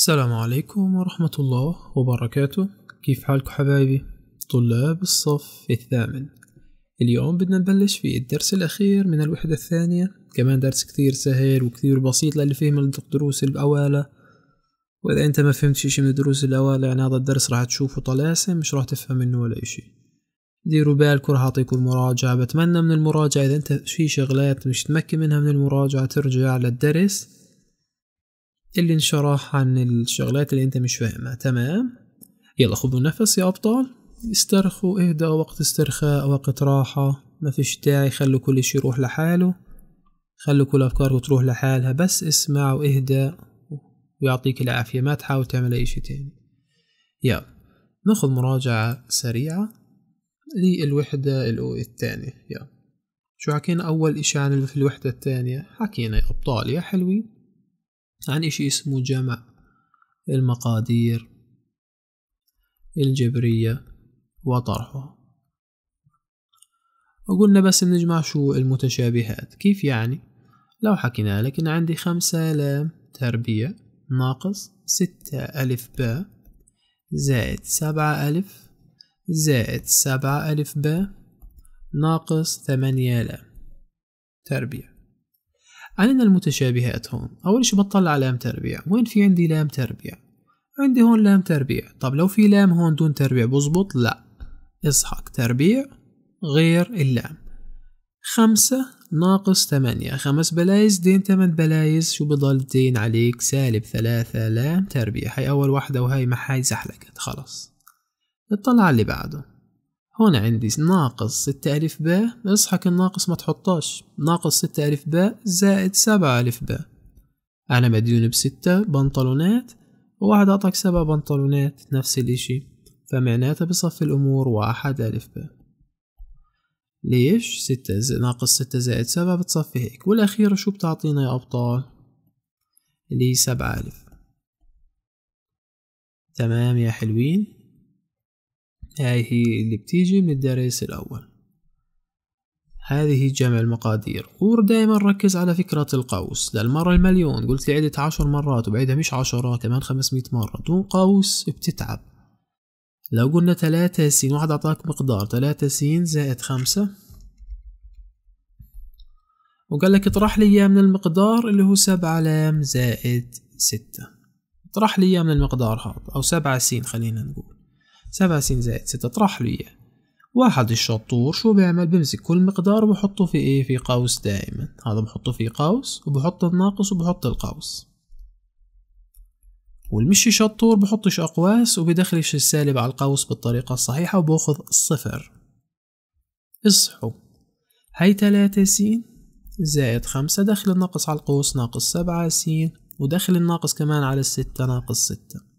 السلام عليكم ورحمة الله وبركاته كيف حالكم حبايبي طلاب الصف الثامن اليوم بدنا نبلش في الدرس الأخير من الوحدة الثانية كمان درس كثير سهل وكثير بسيط للي فهم الدروس الأولى وإذا أنت ما فهمت شي من الدروس الأولى يعني هذا الدرس راح تشوفه طلاسم مش راح تفهم منه ولا إشي ديروا بالكم راح أعطيكم المراجعة بتمنى من المراجعة إذا أنت في شغلات مش متمكن منها من المراجعة ترجع للدرس اللي انشرح عن الشغلات اللي انت مش فاهمها تمام يلا خذوا نفس يا ابطال استرخوا اهدأوا وقت استرخاء وقت راحة ما فيش داعي خلوا كل شي يروح لحاله خلوا كل افكاركم تروح لحالها بس اسمع واهدأ ويعطيك العافية ما تحاول تعمل اي شي تاني يلا ناخذ مراجعة سريعة للوحدة الثانية يلا شو حكينا اول اشي عن الوحدة الثانية حكينا يا ابطال يا حلوين عن إشي اسمه جمع المقادير الجبرية وطرحها وقلنا بس نجمع شو المتشابهات كيف يعني لو حكينا لك إن عندي خمسة لام تربية ناقص ستة ألف باء زائد سبعة ألف زائد سبعة ألف باء ناقص ثمانية لام تربية علينا المتشابهات هون أول شي بطلع لام تربيع وين في عندي لام تربيع عندي هون لام تربيع طب لو في لام هون دون تربيع بزبط لا اصحك تربيع غير اللام خمسة ناقص تمانية خمس بلايز دين تمن بلايز شو بضل دين عليك سالب ثلاثة لام تربيع هاي أول واحدة وهاي ما هاي زحلقت خلص نطلع اللي بعده هون عندي ناقص ستة ألف باء اصحك الناقص ما تحطاش ناقص ستة ألف باء زائد سبعة ألف باء أنا مديون بستة بنطلونات وواحد أعطاك سبع بنطلونات نفس الإشي فمعناته بصف الأمور واحد ألف باء ليش ستة ز... ناقص ستة زائد سبعة بتصفي هيك والأخيرة شو بتعطينا يا أبطال اللي سبعة ألف تمام يا حلوين هاي هي اللي بتيجي من الدرس الأول هذه جمع المقادير دائما ركز على فكرة القوس للمرة المليون قلت لي عدت عشر مرات وبعدها مش عشرة كمان خمسمية مرة دون قوس بتتعب لو قلنا تلاتة سين واحد أعطاك مقدار تلاتة سين زائد خمسة وقال لك اطرح لي إياه من المقدار اللي هو سبعة لام زائد ستة اطرح لي إياه من المقدار هذا أو سبعة سين خلينا نقول سين زائد ستة طرح لي واحد الشطور شو بيعمل بمسك كل مقدار وبحطه في ايه في قوس دائما هذا بحطه في قوس وبحط الناقص وبحط القوس والمشي شطور بحطش أقواس وبدخلش السالب على القوس بالطريقة الصحيحة وباخذ صفر اصحوا هاي تلاتة سين زائد خمسة دخل الناقص على القوس ناقص سبعة سين ودخل الناقص كمان على الستة ناقص ستة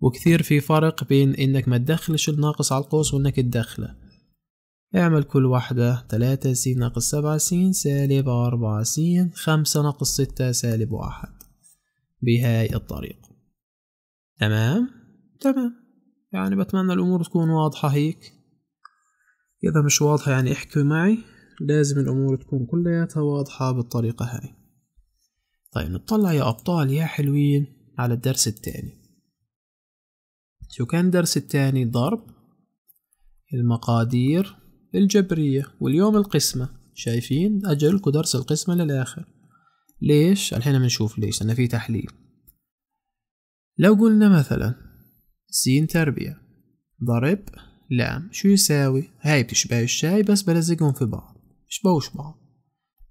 وكثير في فرق بين انك ما تدخلش الناقص على القوس وانك تدخله اعمل كل واحدة تلاتة س ناقص سبعة س سالب أربعة س خمسة ناقص ستة سالب واحد بهاي الطريقة تمام تمام يعني بتمنى الأمور تكون واضحة هيك إذا مش واضحة يعني احكي معي لازم الأمور تكون كلياتها واضحة بالطريقة هاي طيب نطلع يا أبطال يا حلوين على الدرس التاني شو كان درس التاني ضرب المقادير الجبرية واليوم القسمة شايفين أجلكوا درس القسمة للآخر ليش الحين بنشوف ليش لأن في تحليل لو قلنا مثلا سين تربية ضرب لام شو يساوي هاي بتشبه الشاي بس بلزقهم في بعض بيشبهوش بعض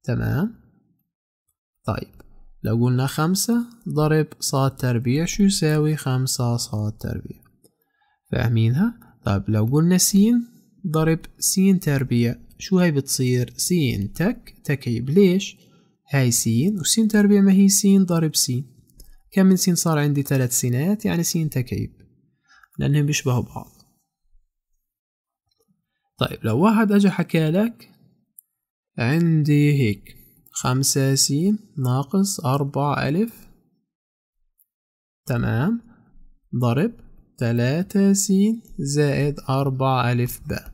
تمام طيب لو قلنا خمسة ضرب صاد تربيع شو يساوي خمسة صاد تربيع فاهمينها طيب لو قلنا سين ضرب سين تربيع شو هاي بتصير سين تك تكيب ليش هاي سين وسين تربيع ما هي سين ضرب سين كم من سين صار عندي ثلاث سينات يعني سين تكيب لأنهم بيشبهوا بعض طيب لو واحد حكى حكالك عندي هيك خمسة سين ناقص أربعة ألف تمام ضرب تلاتة س زائد أربعة ألف باء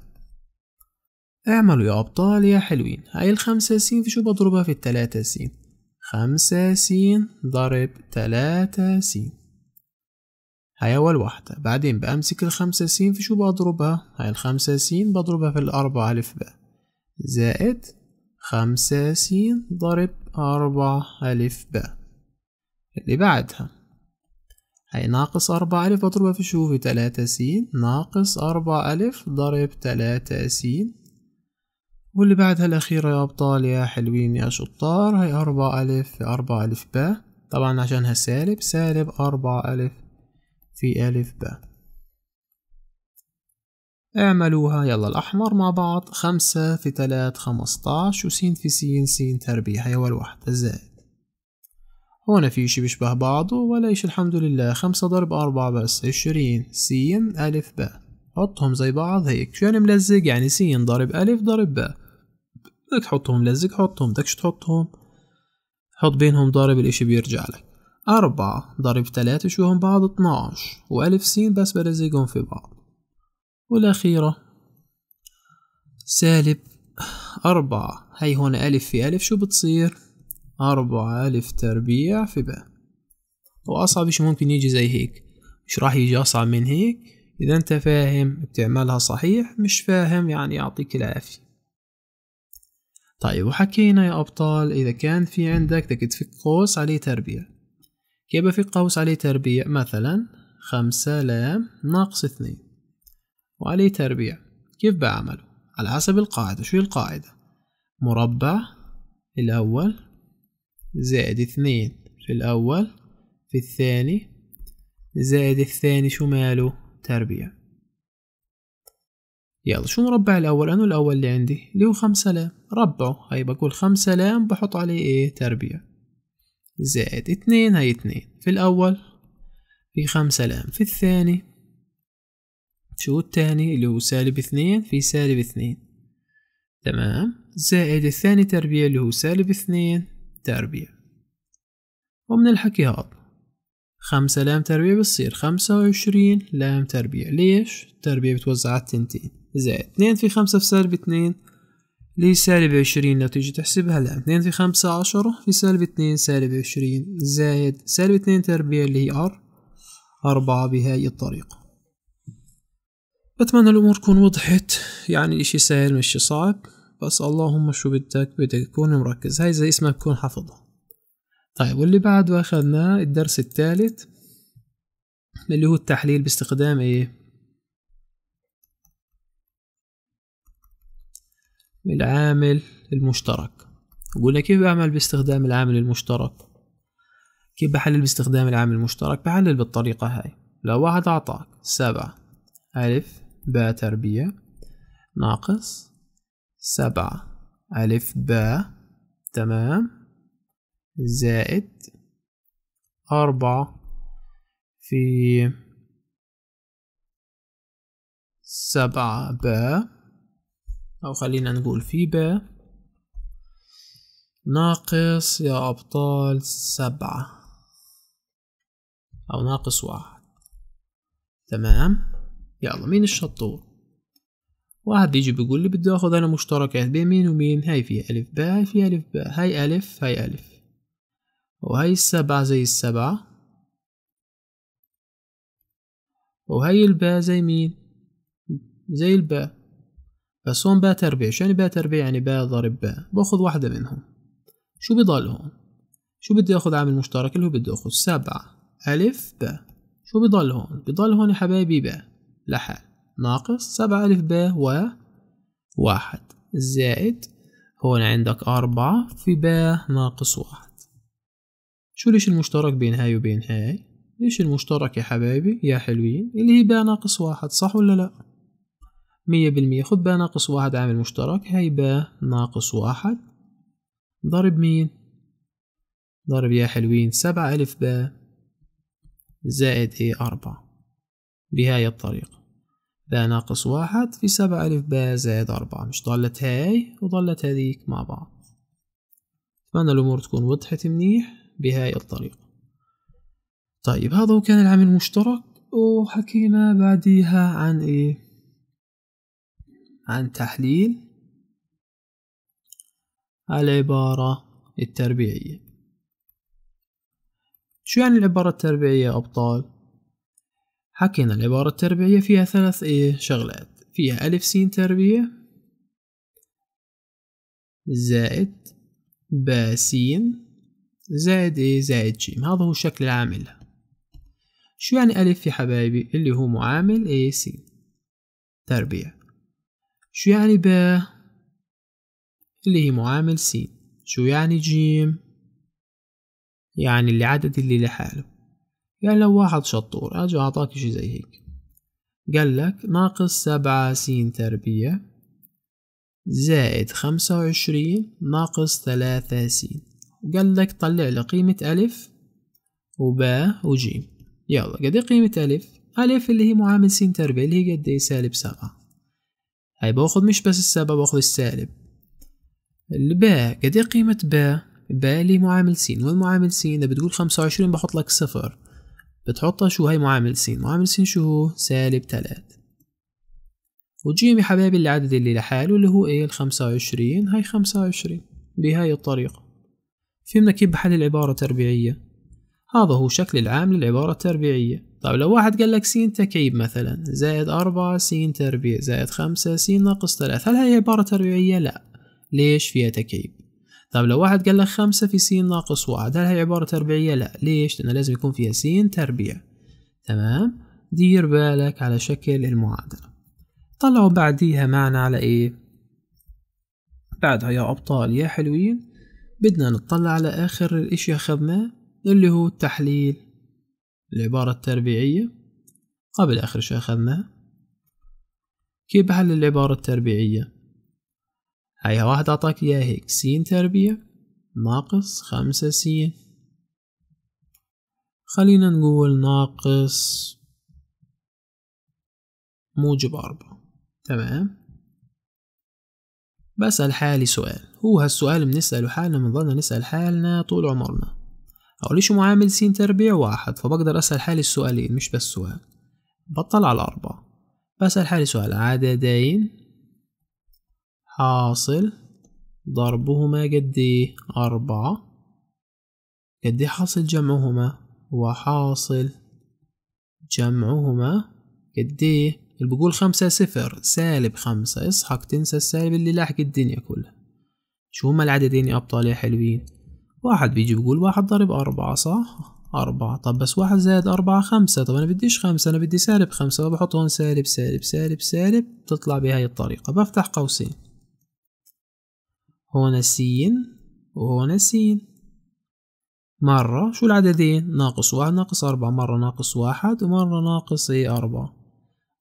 اعملوا يا أبطال يا حلوين هاي الخمسة س في شو بضربها في التلاتة س خمسة س ضرب تلاتة س هاي أول واحدة بعدين بأمسك الخمسة س في شو بضربها هاي الخمسة س بضربها في الأربعة ألف باء زائد خمسة س ضرب أربعة ألف باء اللي بعدها هي ناقص أربعة ألف بضربها في شو في تلاتة س ناقص أربعة ألف ضرب تلاتة س واللي بعدها الأخيرة يا أبطال يا حلوين يا شطار هي أربعة ألف في أربعة ألف ب طبعا عشانها سالب سالب أربعة ألف في ألف ب اعملوها يلا الأحمر مع بعض خمسة في تلات خمسطاش وسين في سين سين تربيع هي أول واحدة زائد هون في شي بيشبه بعضه ولا إيش الحمد لله خمسة ضرب أربعة بس عشرين سين ألف باء حطهم زي بعض هيك شو يعني ملزق يعني سين ضرب ألف ضرب باء بدك تحطهم ملزق حطهم بدكش تحطهم حط بينهم ضرب الإشي بيرجع لك أربعة ضرب تلاتة هم بعض اتناش وألف سين بس بلزقهم في بعض والأخيرة سالب أربعة هاي هون ألف في ألف شو بتصير أربعة ألف تربيع في باء وأصعب شي ممكن يجي زي هيك مش راح يجي أصعب من هيك إذا أنت فاهم بتعملها صحيح مش فاهم يعني يعطيك العافية طيب وحكينا يا أبطال إذا كان في عندك بدك تفك قوس عليه تربيع كيف بفك قوس عليه تربيع مثلا خمسة لام ناقص اثنين وعليه تربيع كيف بعمله على حسب القاعدة شو القاعدة مربع الأول زائد اثنين في الأول في الثاني زائد الثاني شو ماله تربيع يلا شو مربع الأول أنو الأول اللي عندي اللي هو خمسة لام ربعه هاي بقول خمسة لام بحط عليه إيه تربيع زائد اثنين هاي اثنين في الأول في خمسة لام في الثاني شو الثاني اللي هو سالب اثنين في سالب اثنين تمام زائد الثاني تربيع اللي هو سالب اثنين التربية ومن الحكي هذا خمسة لام تربية بتصير خمسة وعشرين لام تربية ليش؟ التربية بتوزع على التنتين زائد اتنين في خمسة في سالب اتنين لي سالب عشرين لو تيجي تحسبها لا اتنين في خمسة عشرة في سالب اتنين سالب عشرين زائد سالب اتنين تربيع اللي هي ار أربعة بهاي الطريقة بتمنى الأمور تكون وضحت يعني الإشي سهل مش صعب بس اللهم شو بدك بدك تكون مركز هاي زي اسمها بكون حافظها طيب واللي بعده أخذناه الدرس الثالث اللي هو التحليل باستخدام إيه العامل المشترك قلنا كيف بعمل باستخدام العامل المشترك كيف بحلل باستخدام العامل المشترك بحلل بالطريقة هاي لو واحد أعطاك سبعة ألف باء تربية ناقص سبعة ألف باء تمام زائد أربعة في سبعة باء أو خلينا نقول في باء ناقص يا أبطال سبعة أو ناقص واحد تمام يلا مين الشطور واحد يجي بيقول لي بدي اخذ انا مشتركات بين مين ومين هاي فيها الف باء هاي فيها الف باء هاي الف هاي الف وهاي السبعة زي السبعة وهاي الباء زي مين زي الباء بس هون باء تربيع شو يعني باء تربيع يعني باء ضرب باء باخذ واحدة منهم شو بضل هون شو بدي اخذ عامل مشترك اللي هو بدي اخذ سبعة الف باء شو بضل هون بضل هون يا حبايبي باء لحال ناقص سبعة ألف ب واحد زائد هون عندك أربعة في ب ناقص واحد شو ليش المشترك بين هاي وبين هاي؟ ليش المشترك يا حبايبي يا حلوين اللي هي ب ناقص واحد صح ولا لأ؟ مية بالمية خد ب ناقص واحد عامل مشترك هاي ب ناقص واحد ضرب مين؟ ضرب يا حلوين سبعة ألف ب زائد ايه أربعة بهاي الطريقة باء ناقص واحد في سبعة ألف باء زائد أربعة مش ضلت هاي وضلت هذيك مع بعض أتمنى الأمور تكون وضحت منيح بهاي الطريقة طيب هذا هو كان العامل المشترك وحكينا بعديها عن إيه عن تحليل العبارة التربيعية شو يعني العبارة التربيعية أبطال حكينا العبارة التربيعية فيها ثلاث ايه شغلات فيها ألف سين تربية زائد با سين زائد ايه زائد جيم هذا هو الشكل العامل شو يعني ألف يا حبايبي اللي هو معامل ايه سين تربية شو يعني با اللي هي معامل سين شو يعني جيم يعني اللي عدد اللي لحاله قال لو واحد شطور اجى اعطاك اشي زي هيك قال لك ناقص سبعة سين تربية زائد خمسة وعشرين ناقص ثلاثة سين قال لك طلع لي قيمة ألف وباء وجيم يلا قد ايه قيمة ألف؟ ألف اللي هي معامل سين تربية اللي هي قد ايه سالب سبعة هاي باخذ مش بس السبعة باخذ السالب الباء قد ايه قيمة باء؟ باء اللي معامل سين والمعامل سين إذا بتقول خمسة وعشرين بحط لك صفر بتحطها شو هاي معامل س معامل س شو هو سالب تلات وجيم يا حبايبي العدد اللي لحاله اللي هو ايه الخمسة وعشرين هاي خمسة وعشرين بهاي الطريقة فهمنا كيف بحل العبارة التربيعية هذا هو شكل العام للعبارة التربيعية طيب لو واحد قال لك س تكعيب مثلا زائد أربعة س تربيع زائد خمسة س ناقص ثلاثة هل هي عبارة تربيعية؟ لا ليش فيها تكعيب طيب لو واحد قال لك خمسة في س ناقص واحد هل هي عبارة تربيعية؟ لا ليش؟ لأن لازم يكون فيها س تربيع تمام؟ دير بالك على شكل المعادلة طلعوا بعديها معنا على ايه؟ بعدها يا أبطال يا حلوين بدنا نطلع على آخر الإشي أخذناه اللي هو التحليل العبارة التربيعية قبل آخر شيء أخذناه كيف بحلل العبارة التربيعية هاي واحد أعطاك إياه هيك س تربيع ناقص خمسة س خلينا نقول ناقص موجب أربعة تمام بسأل حالي سؤال هو هالسؤال بنسأله حالنا بنضلنا نسأل حالنا طول عمرنا ليش معامل س تربيع واحد فبقدر أسأل حالي السؤالين مش بس سؤال بطل على أربعة بسأل حالي سؤال عددين حاصل ضربهما قد ايه أربعة قد ايه حاصل جمعهما هو حاصل جمعهما قد ايه اللي بيقول خمسة صفر سالب خمسة اصحك تنسى السالب اللي لاحق الدنيا كلها شو هما العددين يا أبطال يا حلوين واحد بيجي بيقول واحد ضرب أربعة صح أربعة طب بس واحد زائد أربعة خمسة طب أنا بديش خمسة أنا بدي سالب خمسة بحط هون سالب سالب سالب سالب تطلع بهاي الطريقة بفتح قوسين هنا سين وهنا سين مرة شو العددين ناقص واحد ناقص أربعة مرة ناقص واحد ومرة ناقص إيه أربعة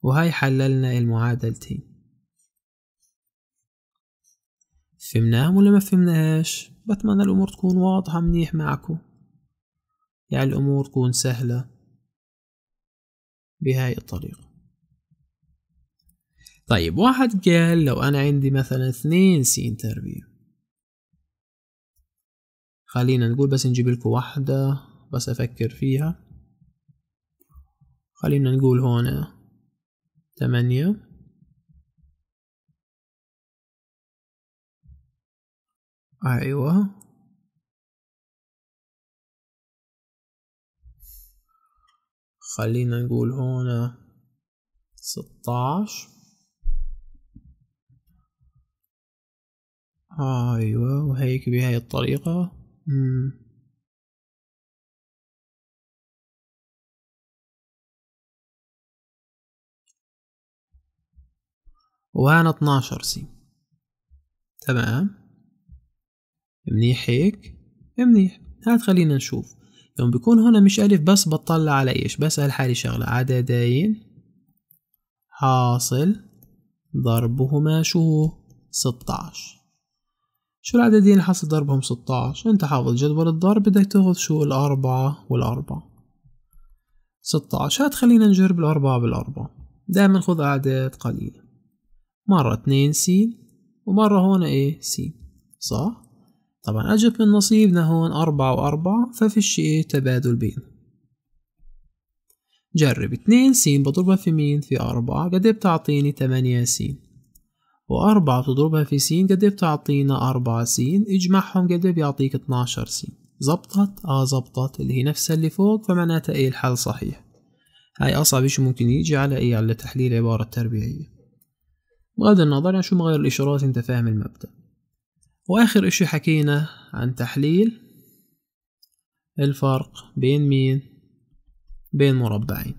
وهاي حللنا المعادلتين فهمناهم ولا ما فهمناهاش بتمنى الأمور تكون واضحة منيح معكم يعني الأمور تكون سهلة بهاي الطريقة طيب واحد قال لو أنا عندي مثلا اثنين سين تربيع خلينا نقول بس نجيب لكم واحدة بس أفكر فيها خلينا نقول هنا ثمانية أيوة خلينا نقول هنا ستاش ايوه وهيك بهاي الطريقة وهنا وانا 12 سي تمام منيح هيك منيح هات خلينا نشوف يوم بيكون هنا مش ألف بس بطلع على إيش بسأل حالي شغلة عددين حاصل ضربهما شو 16 شو العددين اللي حاصل ضربهم 16 انت حافظ جدول الضرب بدك تاخذ شو الأربعة والأربعة 16 هات خلينا نجرب الأربعة بالأربعة دائما خذ أعداد قليلة مرة اتنين س ومرة هون ايه س صح؟ طبعا أجب من نصيبنا هون أربعة وأربعة شيء ايه تبادل بينهم جرب اتنين س بضربها في مين في أربعة قد إيه بتعطيني تمانية س وأربعة تضربها في سين قد إيه بتعطينا أربعة سين اجمعهم قد إيه بيعطيك اتناشر سين زبطت اه زبطت اللي هي نفسها اللي فوق فمعناتها ايه الحل صحيح هاي أصعب إشي ممكن يجي على ايه على تحليل العبارة التربيعية بغض النظر عن شو مغير الإشارات أنت فاهم المبدأ وآخر إشي حكينا عن تحليل الفرق بين مين بين مربعين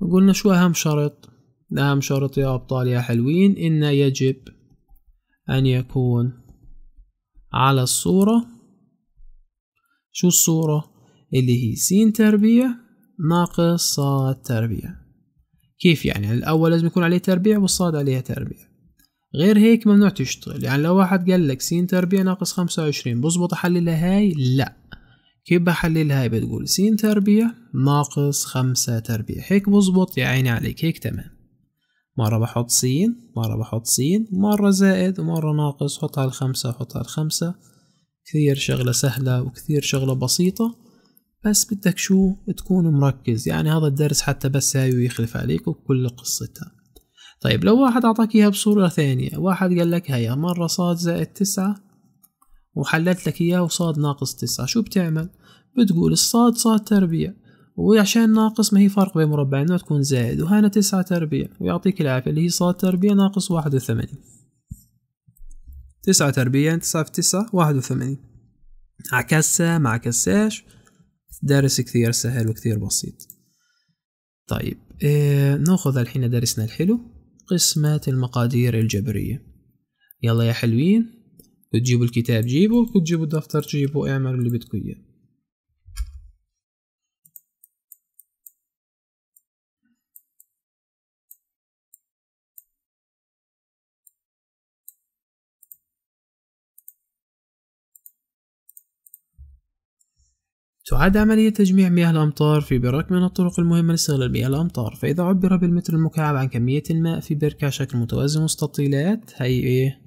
وقلنا شو أهم شرط أهم نعم، شرط يا أبطال يا حلوين إن يجب أن يكون على الصورة شو الصورة اللي هي سين تربيع ناقص صاد تربيع كيف يعني الأول لازم يكون عليه تربيع والصاد عليها تربيع غير هيك ممنوع تشتغل يعني لو واحد قال لك سين تربيع ناقص خمسة وعشرين بظبط أحللها هاي لا كيف بحللها هاي بتقول سين تربيع ناقص خمسة تربيع هيك بظبط يا عيني عليك هيك تمام مرة بحط س مرة بحط س مرة زائد ومرة ناقص حط الخمسة حط الخمسة كثير شغلة سهلة وكثير شغلة بسيطة بس بدك شو تكون مركز يعني هذا الدرس حتى بس هاي ويخلف عليك وكل قصتها طيب لو واحد أعطاك إياها بصورة ثانية واحد قال لك هيا مرة صاد زائد تسعة وحللت لك إياه وصاد ناقص تسعة شو بتعمل؟ بتقول الصاد صاد تربيع وعشان ناقص ما هي فرق بين مربعين تكون زائد وهنا تسعة تربيع ويعطيك العافية اللي هي ص تربيع ناقص واحد وثمانين تسعة تربيع يعني تسعة في تسعة واحد وثمانين عكسها ما عكساش درس كثير سهل وكثير بسيط طيب إيه ناخذ الحين درسنا الحلو قسمة المقادير الجبرية يلا يا حلوين تجيبوا الكتاب جيبوا وتجيبوا الدفتر جيبوا اعملوا اللي بدكم اياه تعد عملية تجميع مياه الأمطار في برك من الطرق المهمة لاستغلال مياه الأمطار فإذا عبر بالمتر المكعب عن كمية الماء في بركة شكل متوازن وسط الطيلات هي إيه؟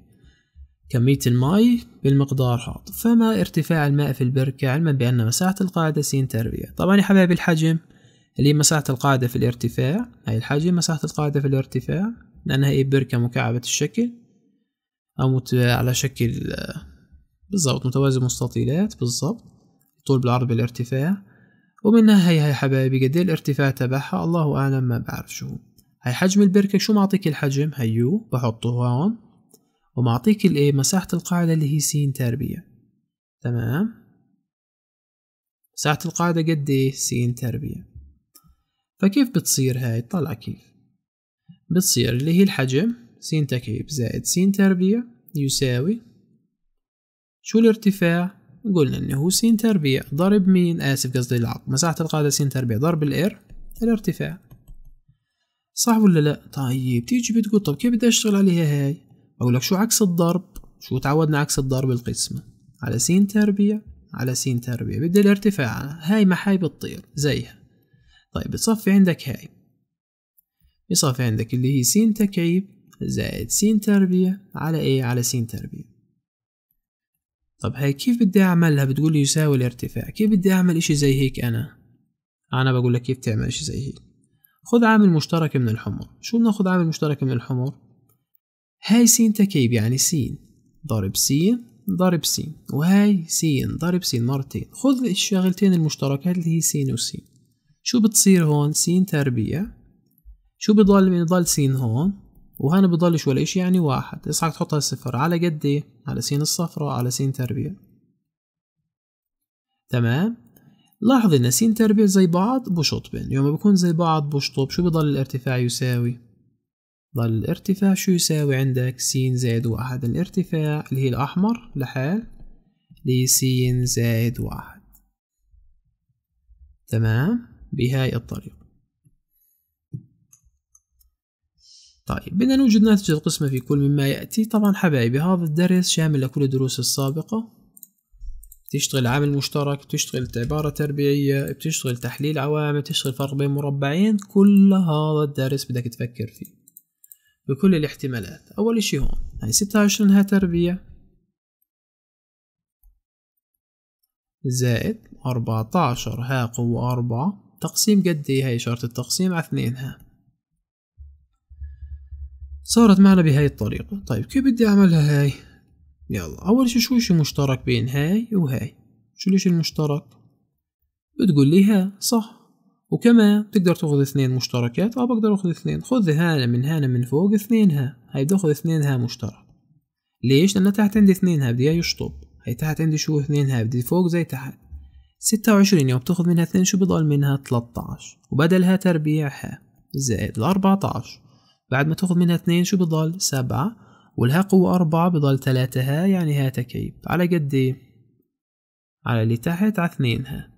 كمية الماء بالمقدار حاط فما ارتفاع الماء في البركة علما بأن مساحة القاعدة س تربية طبعا يا حبايبي الحجم اللي هي مساحة القاعدة في الارتفاع هاي الحجم مساحة القاعدة في الارتفاع لأنها إيه بركة مكعبة الشكل أو مت... على شكل آه، بالضبط متوازي مستطيلات بالضبط طول بالعرض بالارتفاع ومنها هي هي حبايبي قد إيه الارتفاع تبعها الله اعلم ما بعرف شو هي حجم البركة شو معطيك الحجم هيو بحطه هون ومعطيك الايه مساحة القاعدة اللي هي سين تربيع تمام مساحة القاعدة قد ايه سين تربيع فكيف بتصير هاي طلع كيف بتصير اللي هي الحجم سين تكعيب زائد سين تربيع يساوي شو الارتفاع قلنا انه س تربيع ضرب مين اسف قصدي العرض مساحة القاعدة س تربيع ضرب الاير الارتفاع صح ولا لا طيب تيجي بتقول طب كيف بدي اشتغل عليها هاي اقول لك شو عكس الضرب شو تعودنا عكس الضرب القسمة على س تربيع على س تربيع بدي الارتفاع هاي ما حاي بتطير زيها طيب بتصفي عندك هاي بصفي عندك اللي هي س تكعيب زائد س تربيع على ايه على س تربيع طب هاي كيف بدي اعملها بتقول لي يساوي الارتفاع كيف بدي اعمل اشي زي هيك انا انا بقول لك كيف تعمل اشي زي هيك خذ عامل مشترك من الحمر شو بناخذ عامل مشترك من الحمر هاي سين تكييب يعني سين ضرب سين ضرب سين وهاي سين ضرب سين مرتين خذ الشغلتين المشتركات اللي هي سين وسين شو بتصير هون سين تربيع شو بضل ضل سين هون وهنا بضلش ولا اشي يعني واحد اصحك تحط هالصفر على قد ايه على سين الصفراء على سين تربيع تمام لاحظ ان سين تربيع زي بعض بشطبن يوم بكون زي بعض بشطب شو بضل الارتفاع يساوي ضل الارتفاع شو يساوي عندك سين زائد واحد الارتفاع اللي هي الأحمر لحال سين زائد واحد تمام بهاي الطريقة طيب بدنا نوجد ناتج القسمة في كل مما يأتي طبعا حبايبي هذا الدرس شامل لكل الدروس السابقة بتشتغل عامل مشترك بتشتغل عبارة تربيعية بتشتغل تحليل عوامل بتشتغل فرق بين مربعين كل هذا الدرس بدك تفكر فيه بكل الاحتمالات أول شي هون هاي ستة وعشرين ها تربيع زائد أربعتاشر ها قوة أربعة تقسيم قد إيه؟ هاي إشارة التقسيم على اثنين ها صارت معنا بهاي الطريقة طيب كيف بدي أعملها هاي يلا أول شي شو شي مشترك بين هاي وهاي شو ليش المشترك بتقول لي ها صح وكمان بتقدر تاخذ اثنين مشتركات اه بقدر اخذ اثنين خذ هانا من هانا من فوق اثنين ها هاي بدي اخذ اثنين ها مشترك ليش لان تحت عندي اثنين ها بدي اياه يشطب هاي تحت عندي شو اثنين ها بدي فوق زي تحت ستة وعشرين يوم بتاخذ منها اثنين شو بضل منها 13 وبدلها تربيع ها زائد الاربعتاش بعد ما تاخذ منها اثنين شو بضل سبعة ولها قوة أربعة بضل ثلاثة ها يعني ها تكيب على قد ايه على اللي تحت على اثنين ها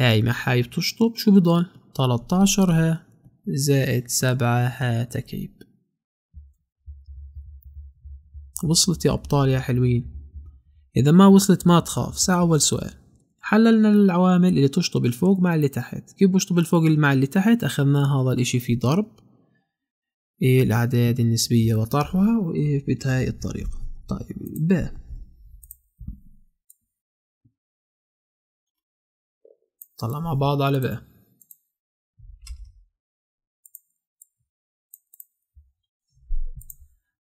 هاي مع هاي بتشطب شو بضل تلتاشر ها زائد سبعة ها تكيب وصلت يا أبطال يا حلوين إذا ما وصلت ما تخاف ساعة أول سؤال حللنا العوامل اللي تشطب الفوق مع اللي تحت كيف بشطب الفوق مع اللي تحت أخذنا هذا الإشي في ضرب إيه، الأعداد النسبية وطرحها بهاي الطريقة طيب ب طلع مع بعض على ب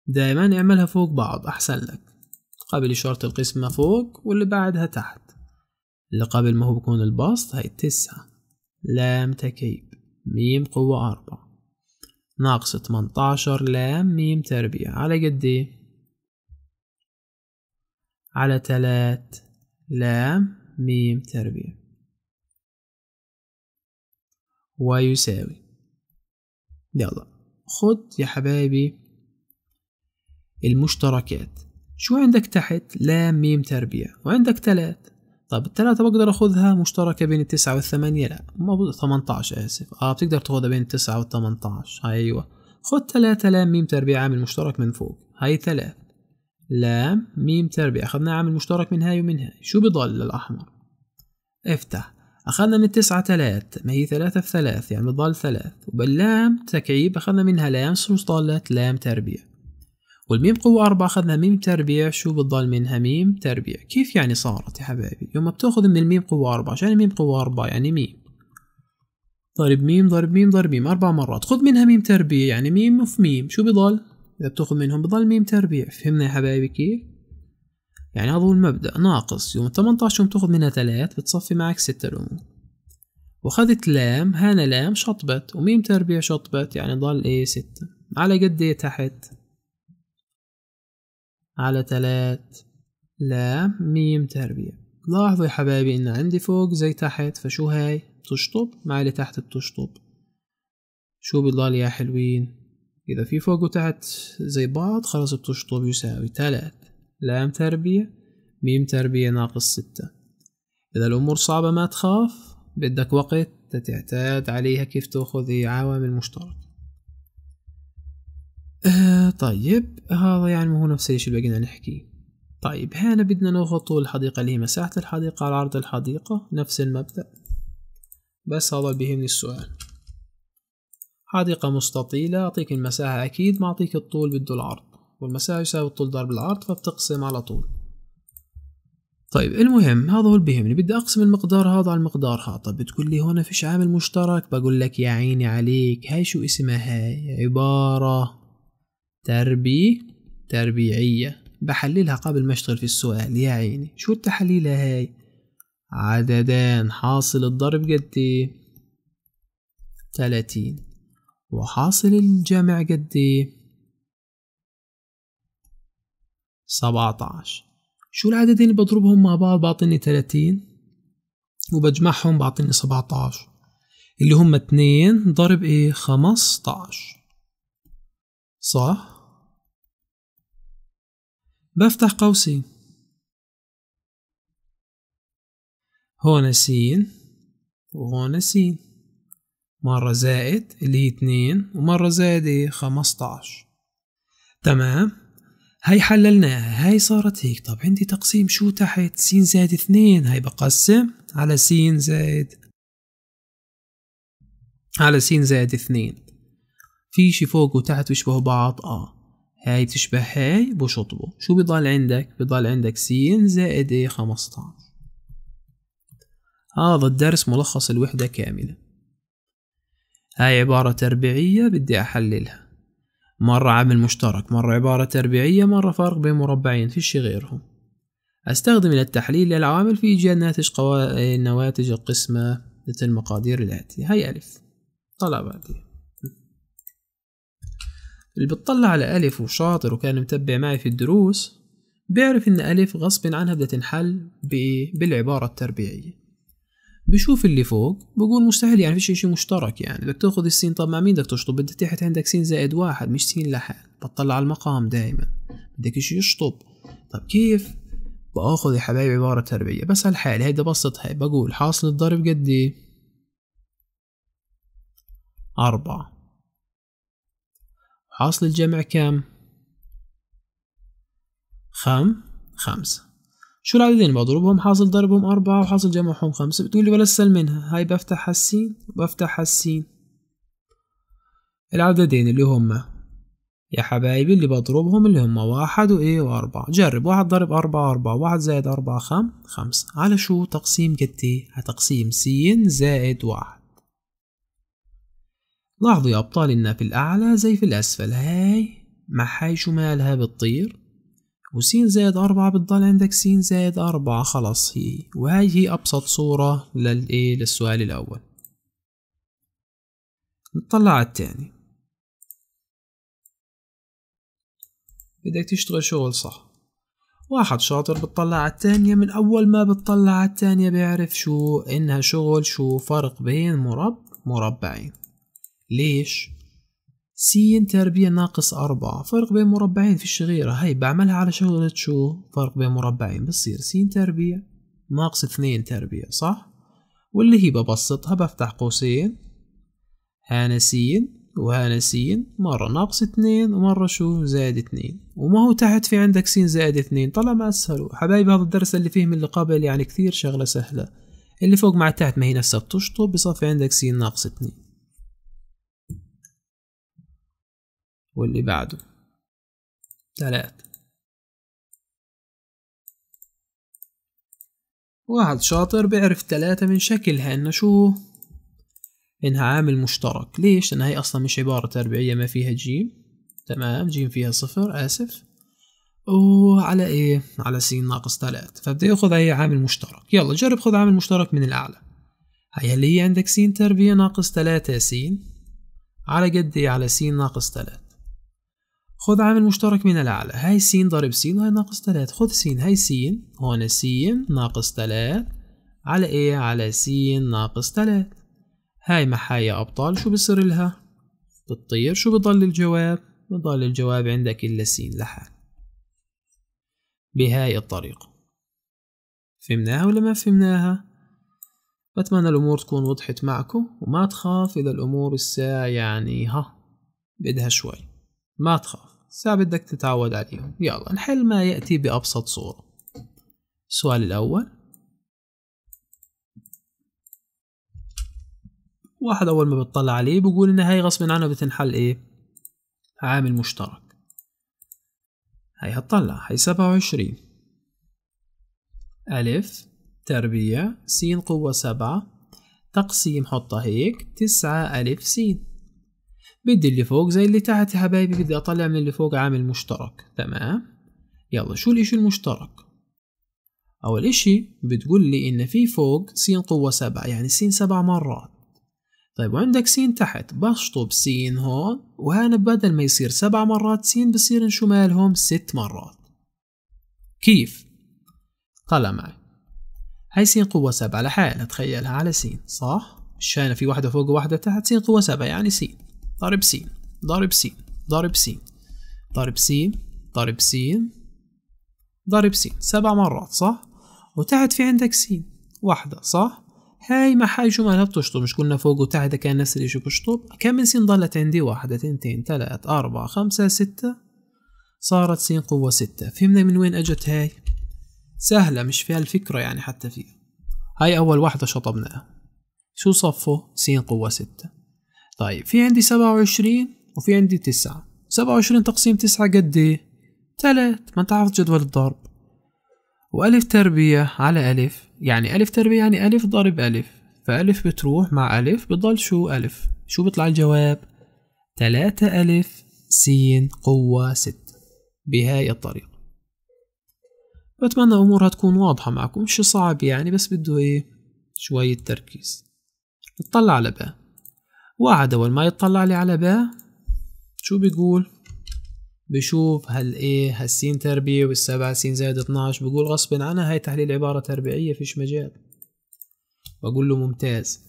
دائما اعملها فوق بعض أحسن لك قبل إشارة القسمة فوق واللي بعدها تحت اللي قبل ما هو بكون البسط هاي تسعة لام تكيب ميم قوة أربعة ناقص 18 لام ميم تربيع على قد ايه على 3 لام ميم تربيع ويساوي يلا خد يا حبايبي المشتركات شو عندك تحت لام ميم تربيع وعندك تلات طب التلاتة بقدر أخذها مشتركة بين التسعة والثمانية لا موجود ثمنتاعش اسف اه بتقدر تاخذها بين التسعة هاي ايوه خد تلاتة لام ميم تربيع عامل مشترك من فوق هاي ثلاثة لام ميم تربيع اخدنا عامل مشترك من هاي ومن هاي شو بضل الاحمر افتح أخذنا من التسعة ثلاثة ما هي ثلاثة في ثلاث يعني بضل ثلاث وباللام تكعيب أخذنا منها لام ثلاث لام تربيع والميم قوة أربعة أخذنا ميم تربيع شو بتضل منها ميم تربيع كيف يعني صارت يا حبايبي يوم بتاخذ من الميم قوة أربعة شو يعني ميم قوة أربعة يعني ميم ضرب ميم ضرب ميم ضرب ميم أربع مرات خذ منها ميم تربيع يعني ميم في ميم شو بضل إذا بتاخذ منهم بضل ميم تربيع فهمنا يا حبايبي كيف يعني هذا هو المبدأ ناقص يوم 18 يوم تاخذ منها ثلاث بتصفي معك ستة الأمور وخذت لام هانا لام شطبت وميم تربيع شطبت يعني ضل ايه ستة على قد ايه تحت على تلات لام ميم تربية لاحظوا يا حبايبي ان عندي فوق زي تحت فشو هاي بتشطب مع اللي تحت بتشطب شو بضل يا حلوين اذا في فوق وتحت زي بعض خلاص بتشطب يساوي تلات لام تربية ميم تربية ناقص ستة اذا الامور صعبة ما تخاف بدك وقت تتعتاد عليها كيف تأخذ عوامل مشتركة آه طيب هذا يعني هو نفس الشيء اللي بقينا نحكي طيب هنا بدنا ناخذ طول الحديقة اللي هي مساحة الحديقة على عرض الحديقة نفس المبدأ بس هذا اللي بيهمني السؤال حديقة مستطيلة أعطيك المساحة أكيد ما أعطيك الطول بده العرض والمساحة يساوي الطول ضرب العرض فبتقسم على طول طيب المهم هذا هو اللي بيهمني بدي أقسم المقدار هذا على المقدار هذا طب بتقول لي هنا فيش عامل مشترك بقول لك يا عيني عليك هاي شو اسمها هاي عبارة تربي تربيعية بحللها قبل ما أشتغل في السؤال يا عيني شو التحليلة هاي عددان حاصل الضرب قد ايه تلاتين وحاصل الجمع قد ايه سبعتاش شو العددين اللي بضربهم مع بعض بعطيني تلاتين وبجمعهم بعطيني سبعتاش اللي هم اتنين ضرب ايه خمستاش صح بفتح قوسين هون سين وهون سين مرة زائد اللي هي اتنين ومرة زائد ايه خمسطعش تمام هاي حللناها هاي صارت هيك طب عندي تقسيم شو تحت سين زائد اثنين هاي بقسم على سين زائد على سين زائد اثنين في شي فوق وتحت بيشبهوا بعض اه هاي بتشبه هاي بشطبه شو بضل عندك بضل عندك س زائد ايه 15 هذا الدرس ملخص الوحدة كاملة هاي عبارة تربيعية بدي أحللها مرة عامل مشترك مرة عبارة تربيعية مرة فرق بين مربعين فيش غيرهم أستخدم للتحليل العوامل في إيجاد ناتج قوا... نواتج القسمة مثل المقادير الآتية هاي ألف طلع بعدين اللي بتطلع على ألف وشاطر وكان متبع معي في الدروس بيعرف إن ألف غصب عنها بدها تنحل بالعبارة التربيعية بشوف اللي فوق بقول مستحيل يعني فيش اشي مشترك يعني بدك تاخذ السين طب مع مين بدك تشطب بدك تحت عندك سين زائد واحد مش سين لحال بطلع على المقام دائما بدك اشي يشطب طب كيف باخذ يا حبايبي عبارة تربية بسأل حالي هيدا بسطها بقول حاصل الضرب قد ايه أربعة حاصل الجمع كم؟ خم خمسة شو العددين بضربهم حاصل ضربهم أربعة وحاصل جمعهم خمسة بتقول لي ولا منها هاي بفتح السين وبفتح السين العددين اللي هما يا حبايبي اللي بضربهم اللي هما واحد وإيه وأربعة جرب واحد ضرب أربعة أربعة واحد زائد أربعة خم خمسة على شو تقسيم قد إيه؟ على تقسيم سين زائد واحد لاحظوا يا أبطال إن في الأعلى زي في الأسفل هاي مع هاي شمالها بتطير وسين زائد أربعة بتضل عندك سين زائد أربعة خلاص هي وهاي هي أبسط صورة للإيه للسؤال الأول نطلع على التاني بدك تشتغل شغل صح واحد شاطر بتطلع على التانية من أول ما بتطلع على التانية بيعرف شو إنها شغل شو فرق بين مرب مربعين ليش؟ سين تربيع ناقص أربعة فرق بين مربعين في الشغيرة هاي بعملها على شغلة شو فرق بين مربعين بصير سين تربيع ناقص اثنين تربيع صح واللي هي ببسطها بفتح قوسين هانا سين وهانا سين مرة ناقص اثنين ومرة شو زائد اثنين وما هو تحت في عندك سين زائد اثنين طلع ما أسهل حبايب هذا الدرس اللي فيه من اللي قبل يعني كثير شغلة سهلة اللي فوق مع تحت ما هي نفسها بتشطب بصفي عندك سين ناقص اثنين واللي بعده تلاتة واحد شاطر بيعرف تلاتة من شكلها إنه شو إنها عامل مشترك ليش؟ لأن هي أصلا مش عبارة تربيعية ما فيها جيم تمام جيم فيها صفر آسف وعلى إيه؟ على س ناقص تلاتة فبدي ياخذ أي عامل مشترك يلا جرب خذ عامل مشترك من الأعلى هي اللي هي عندك س تربيع ناقص تلاتة س على قد إيه على س ناقص تلاتة خذ عامل مشترك من الأعلى هاي س ضرب س وهي ناقص تلاتة خذ س هاي س هون س ناقص تلات على إيه على س ناقص تلات هاي محايا أبطال شو بصير لها بتطير شو بضل الجواب بضل الجواب عندك إلا س لحال بهاي الطريقة فهمناها ولا ما فهمناها بتمنى الأمور تكون وضحت معكم وما تخاف إذا الأمور الساعة يعني ها بدها شوي ما تخاف بدك تتعود عليهم يلا نحل ما يأتي بأبسط صورة السؤال الأول واحد أول ما بتطلع عليه بيقول إن هاي غصب عنه بتنحل إيه عامل مشترك هاي هتطلع هاي سبعة وعشرين ألف تربيع س قوة سبعة تقسيم حطها هيك تسعة ألف سين بدي اللي فوق زي اللي تحت يا حبايبي بدي اطلع من اللي فوق عامل مشترك تمام يلا شو الاشي المشترك اول اشي بتقول لي ان في فوق س قوة سبعة يعني س سبع مرات طيب وعندك س تحت بشطب س هون وهنا بدل ما يصير سبع مرات س بصير انشمال هون ست مرات كيف طلع معي هاي س قوة سبعة لحالها تخيلها على س صح مش في واحدة فوق وواحدة تحت س قوة سبعة يعني س ضارب س ضارب س ضارب س ضارب س ضارب س ضارب س سبع مرات صح وتحت في عندك س واحدة صح هاي ما حاجة ما بتشطب مش قلنا فوق وتحت كان نفس الاشي بشطب كم من سين ضلت عندي واحدة تنتين تلات أربعة خمسة ستة صارت سين قوة ستة فهمنا من وين أجت هاي سهلة مش فيها الفكرة يعني حتى فيها هاي أول واحدة شطبناها شو صفه سين قوة ستة طيب في عندي سبعة وعشرين وفي عندي تسعة سبعة وعشرين تقسيم تسعة قد ايه تلات ما انت جدول الضرب وألف تربية على ألف يعني ألف تربية يعني ألف ضرب ألف فألف بتروح مع ألف بضل شو ألف شو بيطلع الجواب تلاتة ألف سين قوة ستة بهاي الطريقة بتمنى أمورها تكون واضحة معكم مش صعب يعني بس بده إيه شوية تركيز نطلع على بقى وقعد أول ما يطلع لي على باء شو بيقول بشوف هالايه هالسين تربية والسبعة سين زائد 12 بقول غصب عنها هاي تحليل عبارة تربيعية فيش مجال بقول له ممتاز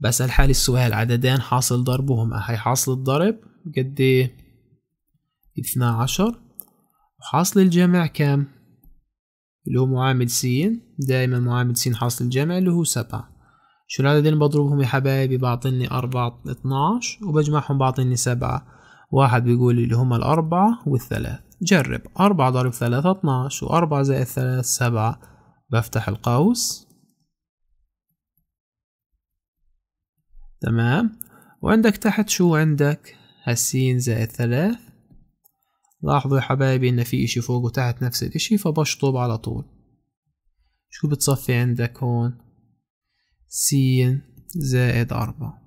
بسأل حالي السؤال عددين حاصل ضربهم هاي حاصل الضرب قد ايه اثنا عشر وحاصل الجمع كام اللي هو معامل سين دائما معامل سين حاصل الجمع اللي هو سبعة شو العددين بضربهم يا حبايبي بعطيني أربعة اتناش وبجمعهم بعطيني سبعة واحد بيقول اللي هما الأربعة والثلاث جرب أربعة ضرب ثلاثة اتناش وأربعة زائد ثلاث سبعة بفتح القوس تمام وعندك تحت شو عندك هالسين زائد ثلاث لاحظوا يا حبايبي إن في إشي فوق وتحت نفس الإشي فبشطب على طول شو بتصفي عندك هون س زائد أربعة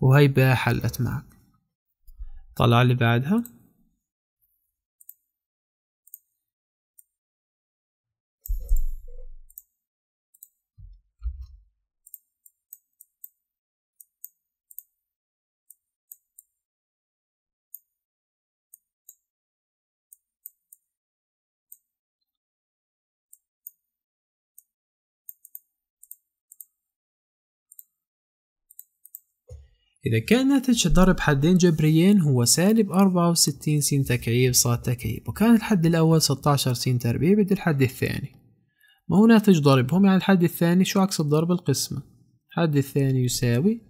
وهي بقى حلت معك طلع لي بعدها إذا كان ناتج ضرب حدين جبريين هو سالب 64 س تكعيب ص تكعيب وكان الحد الأول 16 س تربيع بدل الحد الثاني ما هو ناتج ضربهم يعني الحد الثاني شو عكس الضرب القسمة الحد الثاني يساوي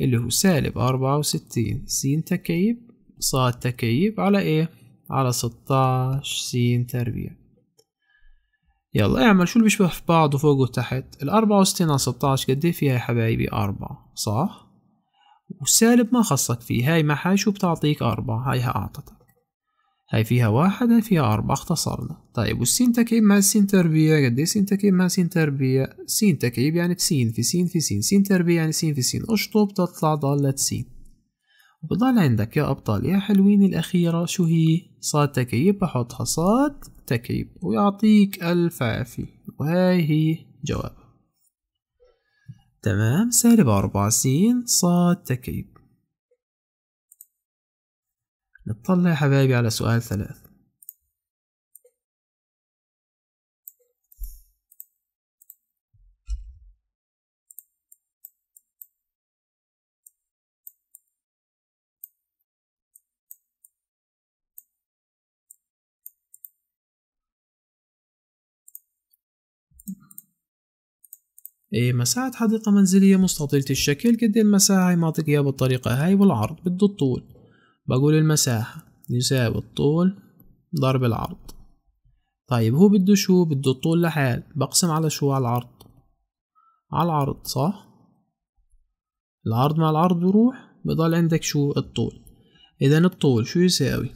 اللي هو سالب أربعة وستين س تكعيب ص تكعيب على إيه على 16 س تربيع يلا اعمل شو اللي بيشبه في بعضه فوق وتحت الأربعة وستين على 16 قد إيه فيها يا حبايبي أربعة صح والسالب ما خصك فيه هاي ما شو بتعطيك أربعة هاي أعطتك هاي فيها واحد هاي فيها أربعة اختصرنا طيب والسين تكعيب مع السين تربيع قد إيه سين تكعيب مع سين تربيع سين تكعيب يعني بسين في سين في سين سين تربيع يعني سين في سين اشطب تطلع ضالة سين وبضل عندك يا أبطال يا حلوين الأخيرة شو هي صاد تكعيب بحطها صاد تكعيب ويعطيك ألف عافية وهاي هي جواب تمام سالب أربعة سين صاد تكعيب نطلع يا حبايبي على سؤال ثلاث مساحة حديقة منزلية مستطيلة الشكل قد المساحة هي معطيك إياها بالطريقة هاي والعرض بده الطول بقول المساحة يساوي الطول ضرب العرض طيب هو بده شو بده الطول لحال بقسم على شو على العرض على العرض صح العرض مع العرض بروح بضل عندك شو الطول اذا الطول شو يساوي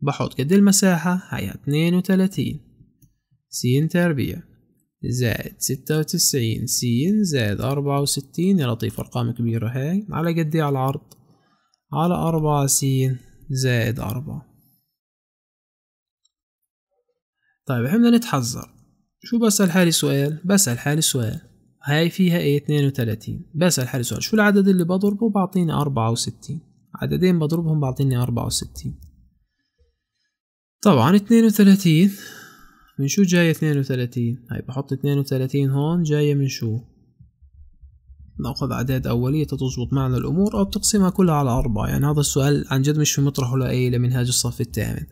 بحط قد المساحة هي اتنين وتلاتين س تربيع زائد ستة وتسعين سين زائد أربعة وستين يا لطيف أرقام كبيرة هاي على قد إيه على العرض على أربعة سين زائد أربعة طيب احنا بدنا نتحذر شو بسأل حالي سؤال بسأل حالي سؤال هاي فيها ايه اتنين وتلاتين بسأل حالي سؤال شو العدد اللي بضربه بعطيني أربعة وستين عددين بضربهم بعطيني أربعة وستين طبعا اتنين وتلاتين من شو جاية اثنين وثلاثين هاي بحط اثنين وثلاثين هون جاية من شو ناخذ اعداد اوليه تضبط معنا الامور او بتقسمها كلها على اربعه يعني هذا السؤال عن جد مش في مطرحه لاي لمنهاج الصف الثامن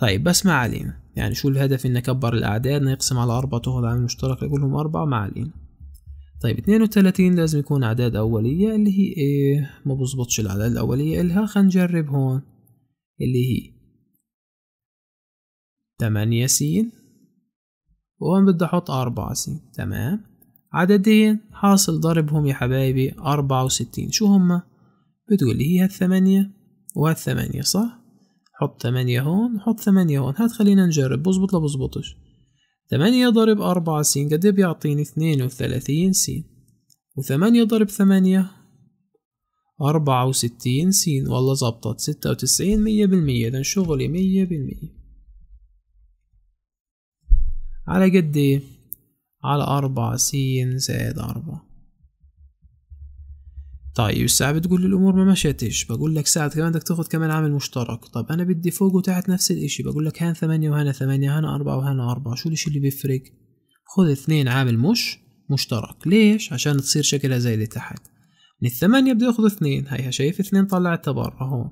طيب بس ما علينا يعني شو الهدف ان اكبر الاعداد نقسم على اربعه تاخذ عامل مشترك لكلهم اربعه ما علينا طيب 32 لازم يكون اعداد اوليه اللي هي ايه ما بزبطش الاعداد الاوليه الها خلينا نجرب هون اللي هي 8 سين وهون بدي أحط أربعة سين تمام عددين حاصل ضربهم يا حبايبي أربعة وستين شو هما بتقول لي هي هالثمانية وهالثمانية صح حط ثمانية هون حط ثمانية هون هات خلينا نجرب بزبط لا بزبطش ثمانية ضرب أربعة سين قد إيه بيعطيني اثنين وثلاثين سين وثمانية ضرب ثمانية أربعة وستين سين والله زبطت ستة وتسعين مية بالمية ده شغلي مية بالمية على قد ايه على أربعة س زائد أربعة طيب الساعة بتقول الأمور ما مشيتش بقول لك ساعة كمان بدك تاخد كمان عامل مشترك طب أنا بدي فوق وتحت نفس الإشي بقول لك هان ثمانية وهنا ثمانية هنا أربعة وهنا أربعة شو الإشي اللي بيفرق خذ اثنين عامل مش مشترك ليش عشان تصير شكلها زي اللي تحت من الثمانية بدي أخذ اثنين هيها شايف اثنين طلعتها برا هون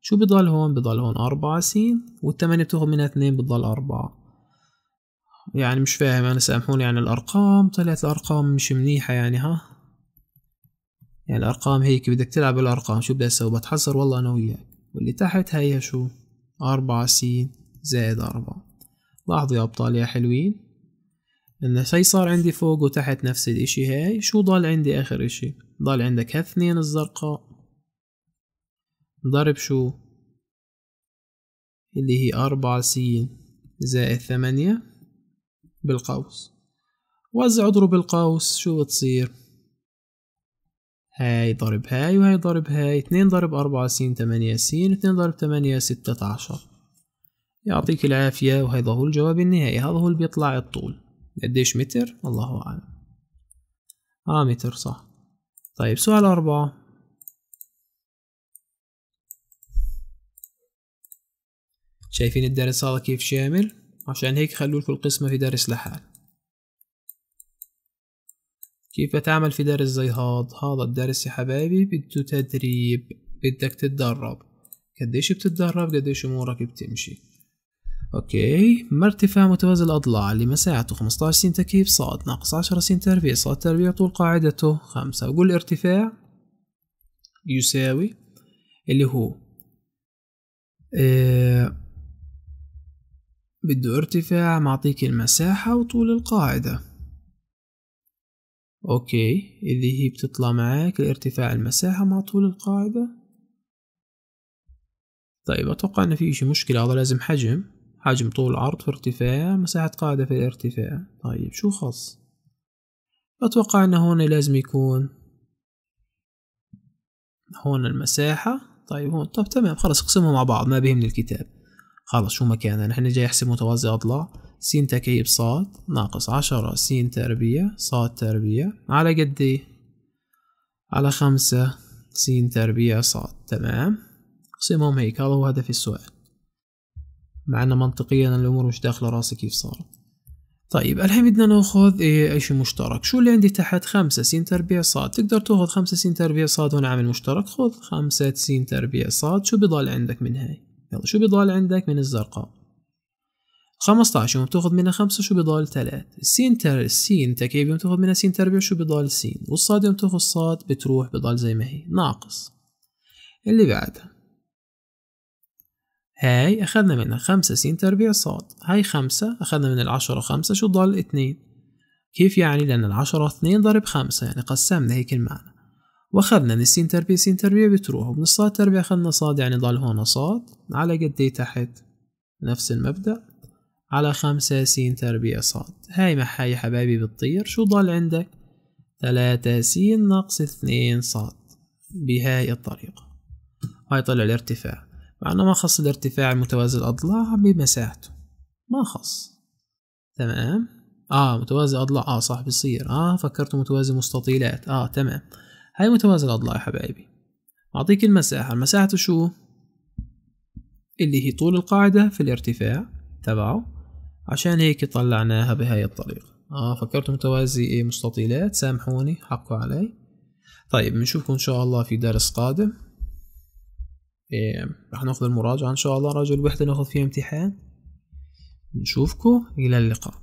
شو بضل هون بضل هون أربعة س والثمانية بتاخد منها اثنين بتضل أربعة يعني مش فاهم انا يعني سامحوني يعني الارقام طلعت الارقام مش منيحة يعني ها يعني الارقام هيك بدك تلعب الارقام شو بدي اسوي بتحصر والله انا وياك واللي تحت هي شو أربعة س زائد أربعة لاحظوا يا أبطال يا حلوين إن هي صار عندي فوق وتحت نفس الإشي هاي شو ضل عندي آخر إشي ضل عندك هاثنين الزرقاء ضرب شو اللي هي أربعة س زائد ثمانية بالقوس وزع اضرب القوس شو بتصير هاي ضرب هاي وهاي ضرب هاي اتنين ضرب أربعة س تمانية س اتنين ضرب تمانية ستة عشر يعطيك العافية وهذا هو الجواب النهائي هذا هو اللي بيطلع الطول قديش متر الله أعلم آه متر صح طيب سؤال أربعة شايفين الدرس هذا كيف شامل عشان هيك خلوا لكم القسمة في درس لحال كيف بتعمل في درس زي هذا هذا الدرس يا حبايبي بده تدريب بدك تتدرب قديش بتتدرب قديش امورك بتمشي اوكي مرتفع متوازي الاضلاع اللي مساحته 15 سم تكييف ص ناقص 10 سم تربيع ص تربيع طول قاعدته خمسة وقول ارتفاع يساوي اللي هو اه بده ارتفاع معطيك المساحة وطول القاعدة اوكي اللي هي بتطلع معاك الارتفاع المساحة مع طول القاعدة طيب اتوقع ان في اشي مشكلة هذا لازم حجم حجم طول عرض في ارتفاع مساحة قاعدة في الارتفاع طيب شو خاص اتوقع ان هون لازم يكون هون المساحة طيب هون طب تمام خلاص اقسمهم مع بعض ما بيهمني الكتاب خلص شو مكانها نحن جاي أحسب متوازي أضلاع س تكعيب صاد ناقص عشرة س تربيع صاد تربيع على قد إيه على خمسة س تربيع صاد تمام اقسمهم هيك هذا هو هدف السؤال مع أن منطقيا الأمور مش داخلة راسي كيف صارت طيب الحين بدنا ناخذ إيه شيء مشترك شو اللي عندي تحت خمسة س تربيع صاد تقدر تاخذ خمسة س تربيع صاد هنا عامل مشترك خذ خمسة س تربيع صاد شو بضل عندك من هاي يلا شو بضل عندك من الزرقاء 15 يوم بتاخذ منها 5 شو بضل 3 السين تر السين تكيب يوم بتاخد منها سين تربيع شو بضل سين والصاد يوم بتاخد صاد بتروح بضل زي ما هي ناقص اللي بعدها هاي أخذنا منها خمسة سين تربيع صاد هاي خمسة أخذنا من العشرة خمسة شو ضل اتنين كيف يعني لأن العشرة اثنين ضرب خمسة يعني قسمنا هيك المعنى واخذنا من السنتر تربيع سنتر تربيع بتروح ومن الصاد تربيع اخذنا صاد يعني ضل هون صاد على قد تحت نفس المبدأ على خمسة سين تربيع صاد هاي محاي يا حبايبي بتطير شو ضل عندك ثلاثة سين ناقص اثنين صاد بهاي الطريقة هاي طلع الارتفاع مع انه ما خص الارتفاع المتوازي الاضلاع بمساحته ما خص تمام اه متوازي اضلاع اه صح بصير اه فكرته متوازي مستطيلات اه تمام هاي متوازي الأضلاع يا حبايبي أعطيك المساحة المساحة شو؟ اللي هي طول القاعدة في الارتفاع تبعه عشان هيك طلعناها بهاي الطريقة آه فكرت متوازي إيه مستطيلات سامحوني حقوا علي طيب بنشوفكم إن شاء الله في درس قادم إيه رح ناخذ المراجعة إن شاء الله رجل الوحدة ناخذ فيها امتحان نشوفكم إلى اللقاء